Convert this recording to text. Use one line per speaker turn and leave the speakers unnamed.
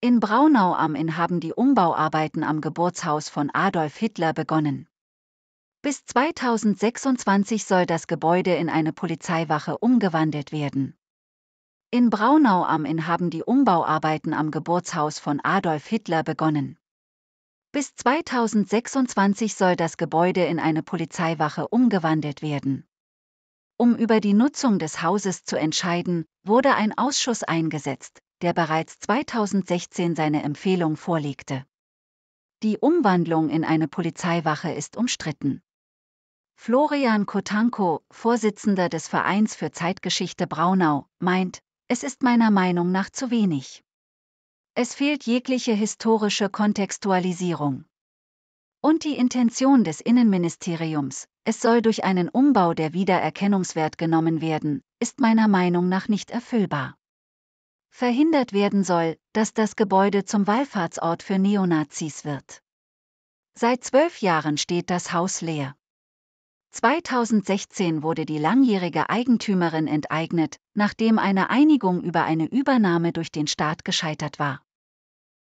In Braunau am Inn haben die Umbauarbeiten am Geburtshaus von Adolf Hitler begonnen. Bis 2026 soll das Gebäude in eine Polizeiwache umgewandelt werden. In Braunau am Inn haben die Umbauarbeiten am Geburtshaus von Adolf Hitler begonnen. Bis 2026 soll das Gebäude in eine Polizeiwache umgewandelt werden. Um über die Nutzung des Hauses zu entscheiden, wurde ein Ausschuss eingesetzt, der bereits 2016 seine Empfehlung vorlegte. Die Umwandlung in eine Polizeiwache ist umstritten. Florian Kotanko, Vorsitzender des Vereins für Zeitgeschichte Braunau, meint, es ist meiner Meinung nach zu wenig. Es fehlt jegliche historische Kontextualisierung. Und die Intention des Innenministeriums, es soll durch einen Umbau der Wiedererkennungswert genommen werden, ist meiner Meinung nach nicht erfüllbar verhindert werden soll, dass das Gebäude zum Wallfahrtsort für Neonazis wird. Seit zwölf Jahren steht das Haus leer. 2016 wurde die langjährige Eigentümerin enteignet, nachdem eine Einigung über eine Übernahme durch den Staat gescheitert war.